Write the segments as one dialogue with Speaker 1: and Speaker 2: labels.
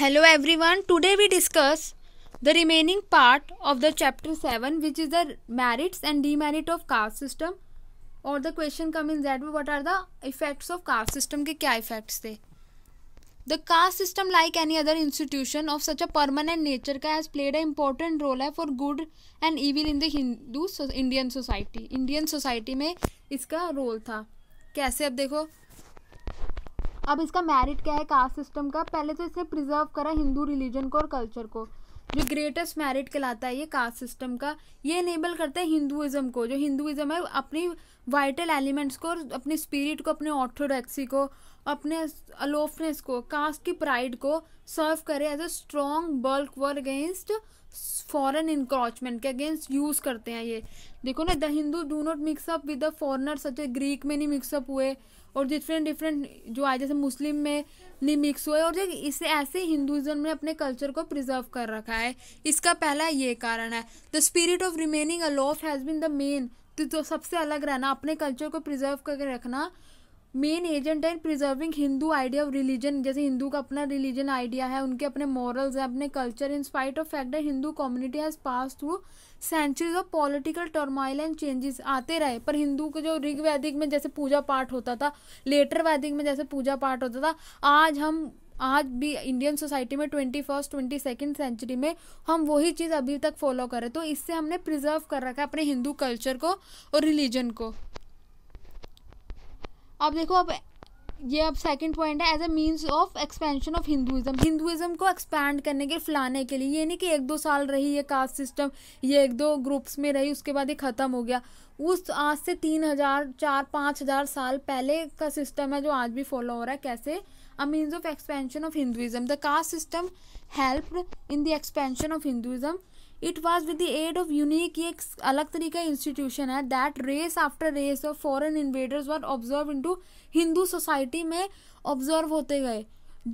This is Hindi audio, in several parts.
Speaker 1: one today we discuss the remaining part of the chapter seven which is the merits and the demerit of caste system और the question come in that what are the effects of caste system के क्या इफेक्ट्स थे the caste system like any other institution of such a permanent nature का has played a important role है for good and evil in the Hindu Indian society Indian society में इसका रोल था कैसे अब देखो अब इसका मेरिट क्या है कास्ट सिस्टम का पहले तो इसने प्रिजर्व करा हिंदू रिलीजन को और कल्चर को जो ग्रेटेस्ट मेरिट कहलाता है ये कास्ट सिस्टम का ये इनेबल करता है हिंदुइज्म को जो हिंदुइज्म है अपनी वाइटल एलिमेंट्स को और अपने स्पिरिट को अपने ऑर्थोडॉक्सी को अपने अलोफनेस को कास्ट की प्राइड को सर्व करे as a strong bulwark against foreign encroachment के अगेंस्ट यूज़ करते हैं ये देखो ना the Hindu do not mix up with the foreigner such Greek में नहीं मिक्सअप हुए और डिफरेंट डिफरेंट जो आए जैसे मुस्लिम में नहीं मिक्स हुए और इसे ऐसे हिंदुज़म ने अपने कल्चर को प्रिजर्व कर रखा है इसका पहला ये कारण है the spirit of remaining aloof has been the main तो सबसे अलग रहना अपने कल्चर को प्रिजर्व करके रखना मेन एजेंट है preserving Hindu idea of religion जैसे हिंदू का अपना रिलीजन आइडिया है उनके अपने मॉरल्स हैं अपने culture in spite of fact Hindu community has pass through centuries of political turmoil and changes आते रहे पर हिंदू के जो ऋग वैदिक में जैसे पूजा पाठ होता था लेटर वैदिक में जैसे पूजा पाठ होता था आज हम आज भी इंडियन सोसाइटी में twenty first twenty second century में हम वही चीज़ अभी तक फॉलो करें तो इससे हमने प्रिजर्व कर रखा है अपने हिंदू कल्चर को और रिलीजन को अब देखो अब ये अब सेकंड पॉइंट है as a means of expansion of Hinduism Hinduism को एक्सपैंड करने के फैलाने के लिए ये नहीं कि एक दो साल रही ये कास्ट सिस्टम ये एक दो ग्रुप्स में रही उसके बाद ये ख़त्म हो गया उस आज से तीन हज़ार चार पाँच हज़ार साल पहले का सिस्टम है जो आज भी फॉलो हो रहा है कैसे a means of expansion of Hinduism the caste system help in the expansion of Hinduism it was with the aid of unique ये एक अलग तरीका इंस्टीट्यूशन है that race after race of foreign invaders were observe to Hindu society में ऑब्जर्व होते गए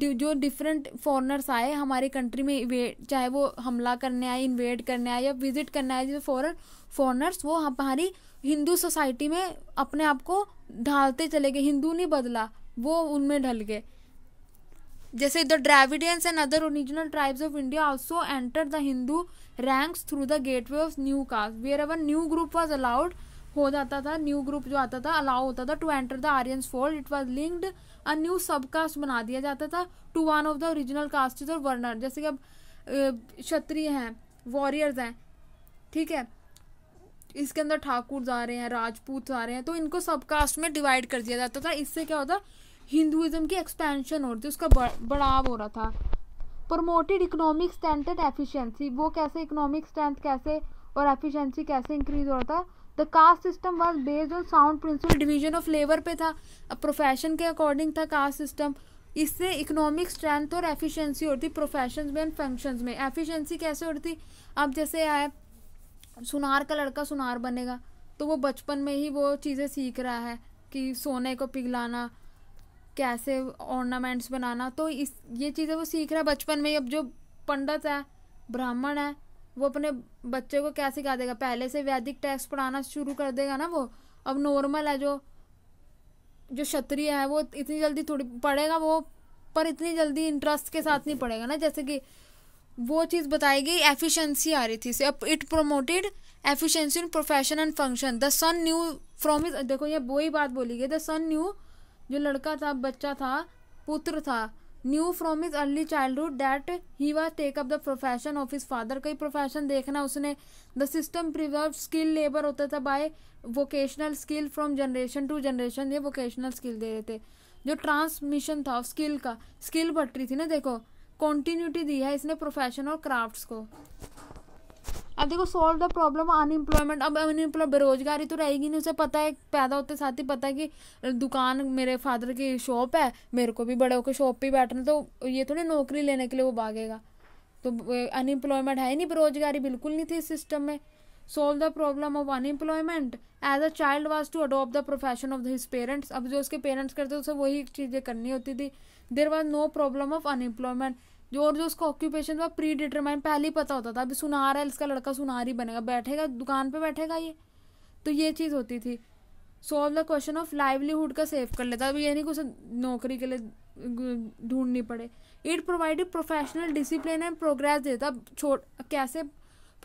Speaker 1: जो डिफरेंट फॉरनर्स आए हमारे कंट्री में चाहे वो हमला करने आए इन्वेड करने आए या विजिट करने आए जो फॉरन फॉरनर्स वो हमारी हिंदू सोसाइटी में अपने आप को ढालते चले गए हिंदू नहीं बदला वो उनमें ढल गए जैसे the Dravidians and other original tribes of India also enter the Hindu ranks through the gateway of new caste wherever new group was allowed हो जाता था न्यू ग्रुप जो आता था अलाउ होता था to enter the Aryans fold it was linked a new sub caste बना दिया जाता था to one of the original caste और वर्नर जैसे कि अब क्षत्रिय हैं वॉरियर्स हैं ठीक है इसके अंदर ठाकुर जा रहे हैं राजपूत जा रहे हैं तो इनको सब कास्ट में डिवाइड कर दिया जाता था इससे क्या होता हिंदुज़म की एक्सपेंशन हो रही थी उसका बढ़ाव हो रहा था promoted economic strength and efficiency वो कैसे इकोनॉमिक स्ट्रेंथ कैसे और एफिशिएंसी कैसे इंक्रीज हो रहा था the caste system was based on sound principle division of labour पे था प्रोफेशन के अकॉर्डिंग था कास्ट सिस्टम इससे इकोनॉमिक स्ट्रेंथ और एफिशिएंसी होती प्रोफेशन में एंड फंक्शंस में एफिशिएंसी कैसे होती अब जैसे आए सुनार का लड़का सुनार बनेगा तो वो बचपन में ही वो चीज़ें सीख रहा है कि सोने को पिघलाना कैसे ऑर्नामेंट्स बनाना तो इस ये चीज़ें वो सीख रहा है बचपन में ही अब जो पंडित है ब्राह्मण है वो अपने बच्चे को क्या सिखा देगा पहले से वैदिक टेक्स्ट पढ़ाना शुरू कर देगा ना वो अब नॉर्मल है जो जो क्षत्रिय है वो इतनी जल्दी थोड़ी पढ़ेगा वो पर इतनी जल्दी इंटरेस्ट के साथ नहीं पढ़ेगा ना जैसे कि वो चीज़ बताई गई एफिशिएंसी आ रही थी अब it promoted efficiency in profession and function the son knew from is देखो ये वही बात बोली गई द सन न्यू जो लड़का था बच्चा था पुत्र था knew from his early childhood that he was take up the profession of his father का ही प्रोफेशन देखना उसने the system preserve skill labour होता था by vocational skill from generation to generation ये वोकेशनल स्किल दे रहे थे जो ट्रांसमिशन था स्किल का स्किल बढ़ रही थी ना देखो कॉन्टीन्यूटी दी है इसने प्रोफेशन और क्राफ्ट्स को अब देखो सॉल्व द प्रॉब्लम अनएम्प्लॉयमेंट अब अनएम्प्लॉय बेरोजगारी तो रहेगी नहीं उसे पता है पैदा होते साथ ही पता है कि दुकान मेरे फादर की शॉप है मेरे को भी बड़े होकर शॉप पे बैठना तो ये थोड़ी नौकरी लेने के लिए वो भागेगा तो अनएम्प्लॉयमेंट है नहीं बेरोजगारी बिल्कुल नहीं थी इस सिस्टम में solve the problem of unemployment as a child was to adopt the profession of his parents अब जो उसके पेरेंट्स करते उसे वही चीज़ें करनी होती थी there was no problem of unemployment जो और जो उसका ऑक्यूपेशन था प्री डिटरमाइन पहले ही पता होता था अभी सुनार है इसका लड़का सुनार ही बनेगा बैठेगा दुकान पर बैठेगा ये तो ये चीज़ होती थी solve the question of livelihood का सेव कर लेता अभी ये नहीं कुछ नौकरी के लिए ढूंढनी पड़े it provide professional discipline and progress देता छोट कैसे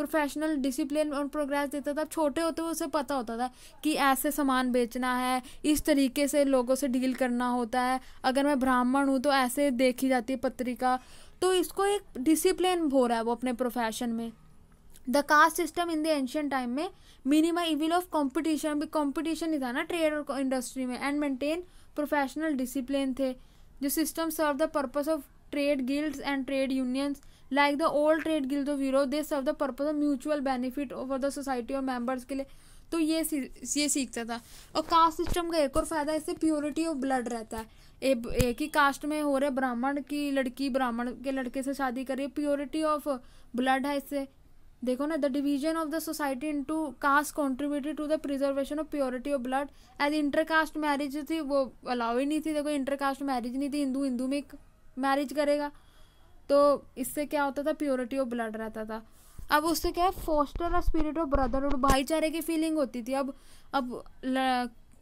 Speaker 1: प्रोफेशनल डिसिप्लिन और प्रोग्रेस देता था छोटे होते हुए उसे पता होता था कि ऐसे सामान बेचना है इस तरीके से लोगों से डील करना होता है अगर मैं ब्राह्मण हूँ तो ऐसे देखी जाती है पत्रिका तो इसको एक डिसिप्लिन हो रहा है वो अपने प्रोफेशन में the caste system in the ancient time में मिनिमम इविल ऑफ कॉम्पिटिशन भी कॉम्पिटिशन ही था ना ट्रेड और इंडस्ट्री में एंड मेंटेन प्रोफेशनल डिसिप्लिन थे जो system serve the purpose of trade guilds and trade unions like the old trade guild of Europe they serve the purpose of mutual benefit for the society और मेम्बर्स के लिए तो ये ये सीखता था और कास्ट सिस्टम का एक और फायदा इससे प्योरिटी ऑफ ब्लड रहता है एक ही कास्ट में हो रहा है ब्राह्मण की लड़की ब्राह्मण के लड़के से शादी कर रही है प्योरिटी ऑफ ब्लड है इससे देखो ना the division of the society to caste contributed to the preservation of purity of blood as inter caste marriage थी वो अलाउ ही नहीं थी देखो इंटर कास्ट मैरिज नहीं थी हिंदू हिंदू में मैरिज करेगा तो इससे क्या होता था प्योरिटी ऑफ ब्लड रहता था अब उससे क्या है फोस्टर और स्पिरिट ऑफ ब्रदरहुड भाईचारे की फीलिंग होती थी अब अब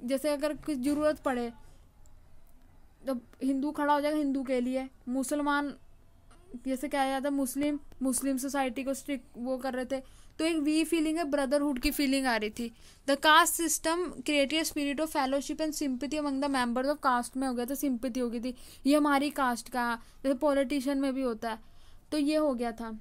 Speaker 1: जैसे अगर कुछ ज़रूरत पड़े जब हिंदू खड़ा हो जाएगा हिंदू के लिए मुसलमान जैसे कहा जाता है मुस्लिम मुस्लिम सोसाइटी को स्ट्रिक वो कर रहे थे तो एक वी फीलिंग है ब्रदरहुड की फीलिंग आ रही थी the caste system creative spirit of fellowship and sympathy among the members of caste में हो गया था सिंपथी हो गई थी ये हमारी कास्ट का जैसे पॉलिटिशियन में भी होता है तो ये हो गया था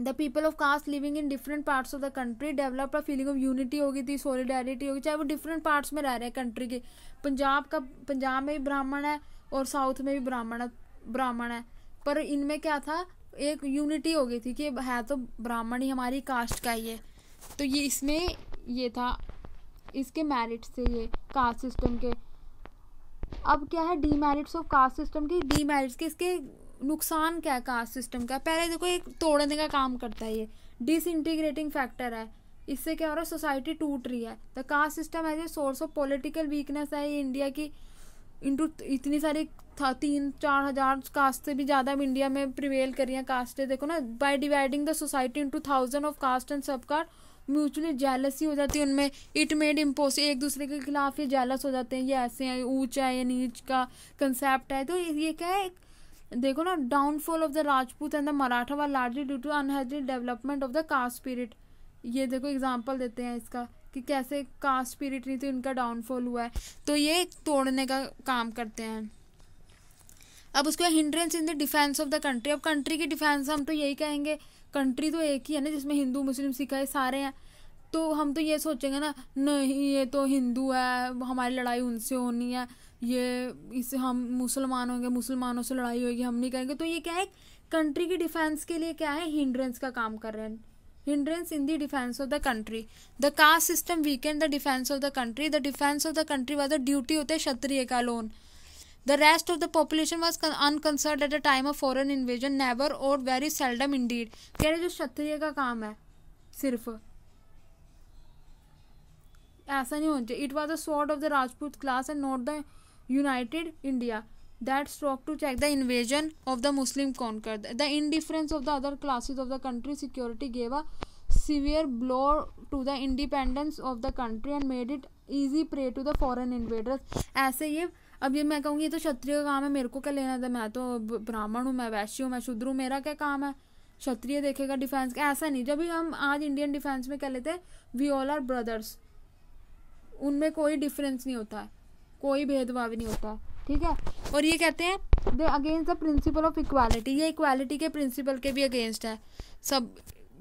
Speaker 1: the people of caste living in different parts of the country develop a feeling of unity होगी थी सोलिडारिटी होगी चाहे वो डिफरेंट पार्ट्स में रह रहे हैं कंट्री के पंजाब का पंजाब में भी ब्राह्मण है और साउथ में भी ब्राह्मण ब्राह्मण है पर इनमें क्या था एक यूनिटी हो गई थी कि है तो ब्राह्मण ही हमारी कास्ट का ही है तो ये इसमें ये था इसके मेरिट्स थे ये कास्ट सिस्टम के अब क्या है the demerits of caste system के डीमेरिट्स के इसके नुकसान क्या है कास्ट सिस्टम का पहले देखो एक तोड़ने का काम करता है ये डिसइंटीग्रेटिंग फैक्टर है इससे क्या हो रहा है सोसाइटी टूट रही है the caste system as a source of political weakness है ये इंडिया की इंटू इतनी सारी था तीन चार हजार कास्ट से भी ज़्यादा अब इंडिया में प्रिवेल कर रही हैं कास्ट देखो ना by dividing the society into thousand of caste and sub caste mutually jealousy हो जाती है उनमें इट मेड इम्पोस एक दूसरे के खिलाफ ये जेलस हो जाते हैं ये ऐसे हैं ऊंच है ये नीच का कंसेप्ट है तो ये क्या है देखो ना downfall of the Rajput and the Maratha were largely due to unhealthy development of the caste spirit ये देखो एग्जाम्पल देते हैं इसका कि कैसे कास्ट स्पिरिट नहीं तो इनका डाउनफॉल हुआ है तो ये तोड़ने का काम करते हैं अब उसके बाद hindrance in the defence of the country अब कंट्री की डिफेंस हम तो यही कहेंगे कंट्री तो एक ही है ना जिसमें हिंदू मुस्लिम सिख है सारे हैं तो हम तो ये सोचेंगे ना नहीं ये तो हिंदू है हमारी लड़ाई उनसे होनी है ये इसे हम मुसलमान होंगे मुसलमानों से लड़ाई होगी हम नहीं करेंगे तो ये क्या है कंट्री की डिफेंस के लिए क्या है हिंड्रेंस का काम कर रहे हैं hindrance in the defence of the country the caste system weakened the defence of the country the defence of the country was the duty होते हैं क्षत्रिय का lone the rest of the population was unconcern at a time of foreign invasion never or very seldom indeed कह रहे जो क्षत्रिय का काम है सिर्फ ऐसा नहीं होना चाहिए it was the sword of the Rajput class and not the united india that struck to check the invasion of the muslim conquered the indifference of the other classes of the country security gave a severe blow to the independence of the country and made it easy prey to the foreign invaders ऐसे ये अब ये मैं कहूँगी ये तो क्षत्रिय का काम है मेरे को क्या लेना था मैं तो ब्राह्मण हूँ मैं वैश्य हूँ मैं शूद्र हूँ मेरा क्या काम है क्षत्रिय देखेगा डिफेंस का ऐसा नहीं जब भी हम आज इंडियन डिफेंस में कह लेते वी ऑल आर ब्रदर्स उनमें कोई डिफरेंस नहीं होता है कोई भेदभाव नहीं होता ठीक है और ये कहते हैं the against the principle of equality ये इक्वालिटी के प्रिंसिपल के भी अगेंस्ट है सब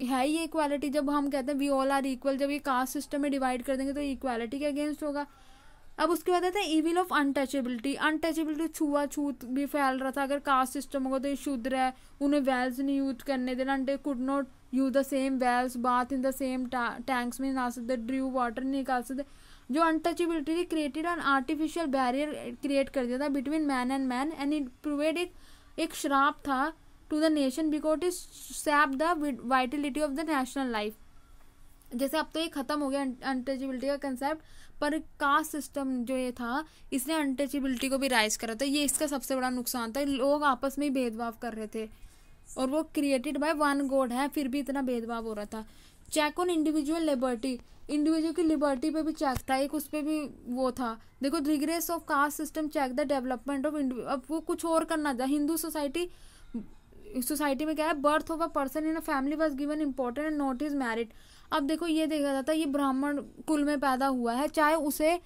Speaker 1: है ये इक्वालिटी जब हम कहते हैं वी ऑल आर इक्वल जब ये कास्ट सिस्टम में डिवाइड कर देंगे तो इक्वालिटी के अगेंस्ट होगा अब उसके बाद आता है इविल ऑफ अनटचेबिलिटी अनटचेबिलिटी छुआ छूत भी फैल रहा था अगर कास्ट सिस्टम होगा तो ये शुद्ध है उन्हें वेल्स नहीं यूज करने देना they could not use the same wells bath in the same tanks में ना सकते ड्रू वाटर नहीं निकाल सकते जो अनटचेबिलिटी थी created an artificial barrier create कर दिया था between man and man and it proved एक एक श्राप था to the nation because it sap the vitality of the national life जैसे अब तो ये ख़त्म हो गया अनटचेबिलिटी का कंसेप्ट पर कास्ट सिस्टम जो ये था इसने अनटचेबिलिटी को भी राइज करा था ये इसका सबसे बड़ा नुकसान था लोग आपस में ही भेदभाव कर रहे थे और वो क्रिएटेड बाय वन गॉड है फिर भी इतना भेदभाव हो रहा था check on individual liberty individual की लिबर्टी पे भी चेक था एक उस पर भी वो था देखो regress of caste system check the development of अब वो कुछ और करना था हिंदू सोसाइटी सोसाइटी में क्या है birth of a person in a family was given important and not is married अब देखो ये देखा जाता है ये ब्राह्मण कुल में पैदा हुआ है चाहे उसे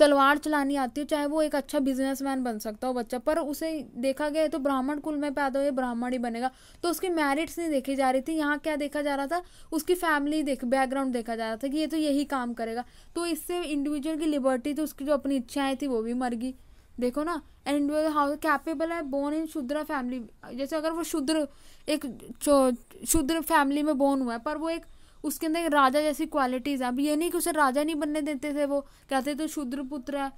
Speaker 1: तलवार चलानी आती हो चाहे वो एक अच्छा बिजनेसमैन बन सकता हो बच्चा पर उसे देखा गया है तो ब्राह्मण कुल में पैदा हुए ब्राह्मण ही बनेगा तो उसकी मैरिट्स नहीं देखी जा रही थी यहाँ क्या देखा जा रहा था उसकी फैमिली देख बैकग्राउंड देखा जा रहा था कि ये तो यही काम करेगा तो इससे इंडिविजुअल की लिबर्टी थी उसकी जो अपनी इच्छाएं थी वो भी मर गई देखो ना एंड हाउ कैपेबल है बोर्न इन शुद्र फैमिली जैसे अगर वो शुद्र एक शुद्र फैमिली में बोर्न हुआ है पर वो एक उसके अंदर राजा जैसी क्वालिटीज़ है अब ये नहीं कि उसे राजा नहीं बनने देते थे वो कहते तो शुद्र पुत्र है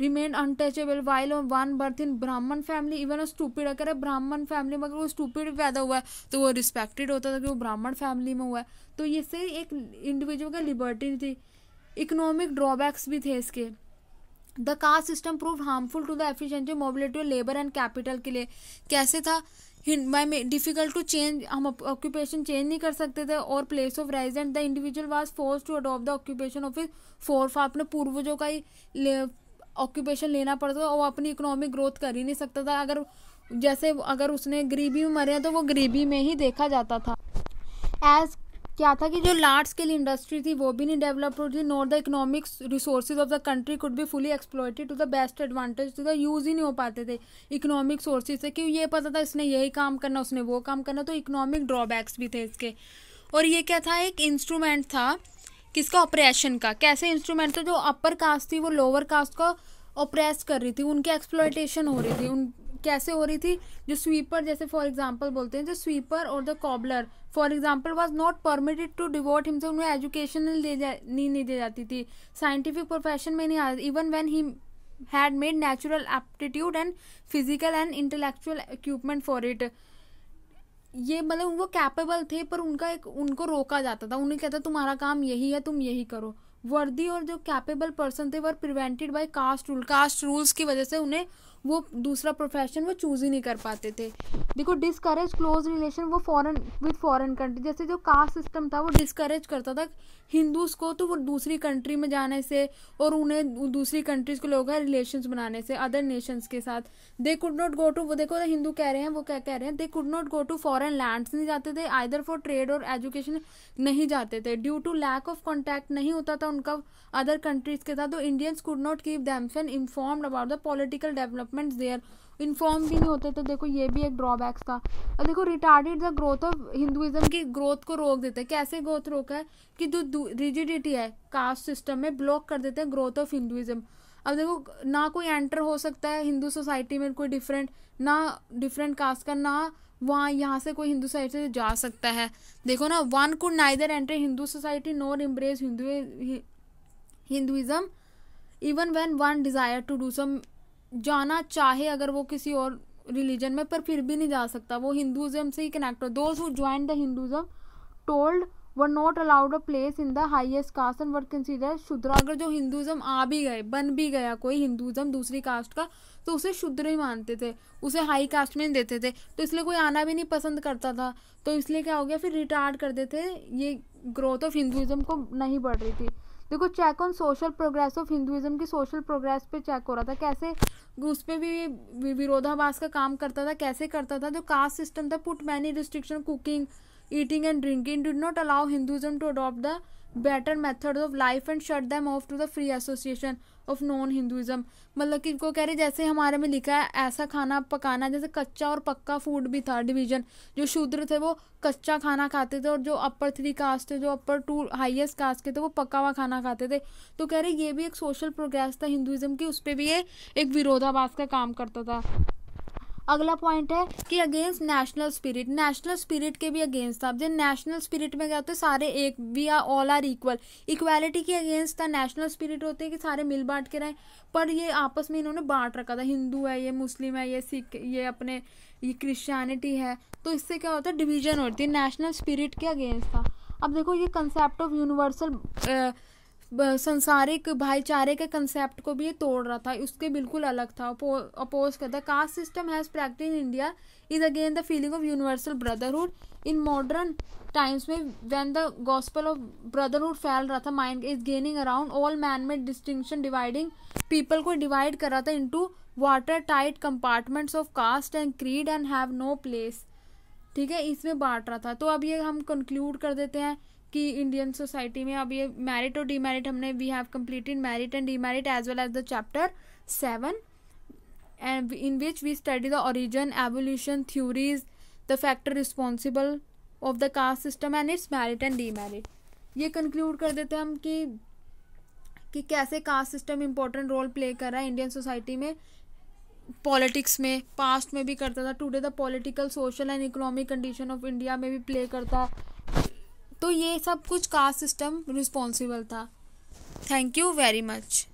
Speaker 1: remain untouchable while one birth in Brahmin family even stupid अगर ब्राह्मण फैमिली में अगर वो स्टूपिड पैदा हुआ है तो वो रिस्पेक्टेड होता था कि वो ब्राह्मण फैमिली में हुआ है तो ये से एक इंडिविजुअल का लिबर्टी थी इकोनॉमिक ड्रॉबैक्स भी थे इसके the caste system prove harmful to the efficiency mobility of labour and capital के लिए कैसे था मे डिफिकल्ट टू चेंज हम ऑक्यूपेशन चेंज नहीं कर सकते थे और place of resident the individual was force to adopt the occupation of his fore फा अपने पूर्वजों का ही ऑक्यूपेशन ले, लेना पड़ता था और अपनी इकोनॉमिक ग्रोथ कर ही नहीं सकता था अगर जैसे अगर उसने गरीबी में मरे तो वो गरीबी में ही देखा जाता था एज क्या था कि जो लार्ज स्केल इंडस्ट्री थी वो भी नहीं डेवलप हो रही थी not the economic resources of the country could भी fully exploited to the best advantage to the use ही नहीं हो पाते थे इकोनॉमिक सोर्सेज से क्यों ये पता था इसने यही काम करना उसने वो काम करना तो इकोनॉमिक ड्रॉबैक्स भी थे इसके और ये क्या था एक इंस्ट्रूमेंट था किसका ऑपरेशन का कैसे इंस्ट्रूमेंट था जो अपर कास्ट थी वो लोअर कास्ट का ऑपरेस कर रही थी उनकी एक्सप्लोइटेशन हो रही थी उन कैसे हो रही थी जो स्वीपर जैसे फॉर एग्जाम्पल बोलते हैं जो स्वीपर और the cobbler for example was not permitted to devote से उन्हें एजुकेशनल दे जा नहीं, नहीं दी जाती थी साइंटिफिक प्रोफेशन में नहीं आती even when he had made natural aptitude and physical and intellectual equipment for it ये मतलब वो कैपेबल थे पर उनका एक उनको रोका जाता था उन्हें कहता तुम्हारा काम यही है तुम यही करो वर्दी और जो कैपेबल पर्सन थे were prevented by caste rule caste rules की वजह से उन्हें वो दूसरा प्रोफेशन वो चूज़ ही नहीं कर पाते थे देखो डिसकरेज क्लोज रिलेशन वो फॉरेन विद फॉरेन कंट्री जैसे जो कास्ट सिस्टम था वो डिसकरेज करता था हिंदूज को तो वो दूसरी कंट्री में जाने से और उन्हें दूसरी कंट्रीज के लोगों का रिलेशन बनाने से अदर नेशंस के साथ they could not go to वो देखो हिंदू कह रहे हैं वो क्या कह रहे हैं they could not go to foreign lands नहीं जाते थे आइदर फॉर ट्रेड और एजुकेशन नहीं जाते थे due to lack of contact नहीं होता था उनका अदर कंट्रीज के साथ तो Indians could not keep thems informed about the political develop development their inform भी नहीं होते थे तो देखो ये भी एक ड्रॉबैक्स था और देखो retarded the growth of Hinduism की ग्रोथ को रोक देते हैं कैसे ग्रोथ रोका है कि जो रिजिडिटी है कास्ट सिस्टम में ब्लॉक कर देते हैं ग्रोथ ऑफ हिंदुज़म अब देखो ना कोई एंटर हो सकता है हिंदू सोसाइटी में कोई डिफरेंट ना डिफरेंट कास्ट का ना वहाँ यहाँ से कोई हिंदू सोसाइटी से जा सकता है देखो ना one could neither enter Hindu society nor embrace Hindu Hinduism even when one desire to do some जाना चाहे अगर वो किसी और रिलीजन में पर फिर भी नहीं जा सकता वो हिंदुज़म से ही कनेक्ट हो those who join the Hinduism told were not allowed a place in the highest caste and were consider Shudra अगर जो हिंदुज़म आ भी गए बन भी गया कोई हिंदुज़म दूसरी कास्ट का तो उसे शुद्र ही मानते थे उसे हाई कास्ट में देते थे तो इसलिए कोई आना भी नहीं पसंद करता था तो इसलिए क्या हो गया फिर रिटायर्ड कर देते ये ग्रोथ ऑफ हिंदुज़म को नहीं बढ़ रही थी देखो check on social progress of Hinduism की सोशल प्रोग्रेस पे चेक हो रहा था कैसे उस पर भी विरोधाभास का काम करता था कैसे करता था जो कास्ट सिस्टम था put many restriction cooking eating and drinking did not allow Hinduism to adopt the better method of life and shut them off to the free association of non Hinduism मतलब कि इनको कह रहे जैसे हमारे में लिखा है ऐसा खाना पकाना जैसे कच्चा और पक्का फूड भी था डिवीजन जो शूद्र थे वो कच्चा खाना खाते थे और जो अपर थ्री कास्ट थे जो अपर टू हाइएस्ट कास्ट के थे वो पक्का हुआ खाना खाते थे तो कह रहे ये भी एक सोशल प्रोग्रेस था हिंदुज़म की उस पर भी ये एक विरोधाभास का काम करता था अगला पॉइंट है कि against national spirit national spirit के भी अगेंस्ट था जब नेशनल स्पिरिट में क्या तो सारे एक we are all are equal equality के अगेंस्ट था नेशनल स्पिरिट होते हैं कि सारे मिल बांट के रहें पर ये आपस में इन्होंने बांट रखा था हिंदू है ये मुस्लिम है ये सिख ये अपने ये क्रिश्चियनिटी है तो इससे क्या होता है डिवीजन होती है नेशनल स्पिरिट के अगेंस्ट था अब देखो ये कंसेप्ट ऑफ यूनिवर्सल संसारिक भाईचारे के कंसेप्ट को भी ये तोड़ रहा था उसके बिल्कुल अलग था अपोज करता caste system has practice in India is again the feeling of universal brotherhood in modern times में when the gospel of brotherhood फैल रहा था mind is gaining around all man made distinction dividing people को डिवाइड कर रहा था into water tight compartments of caste and creed and have no place ठीक है इसमें बांट रहा था तो अब ये हम कंक्लूड कर देते हैं कि इंडियन सोसाइटी में अब ये मैरिट और डीमेरिट हमने we have in merit and demerit as well as the chapter seven and in which we study the origin evolution theories the factor responsible of the caste system and its merit and demerit ये कंक्लूड कर देते हैं हम कि कि कैसे caste system important role play कर रहा है इंडियन सोसाइटी में पॉलिटिक्स में पास्ट में भी करता था today the political social and economic condition of India में भी प्ले करता तो ये सब कुछ कास्ट सिस्टम रिस्पॉन्सिबल था थैंक यू वेरी मच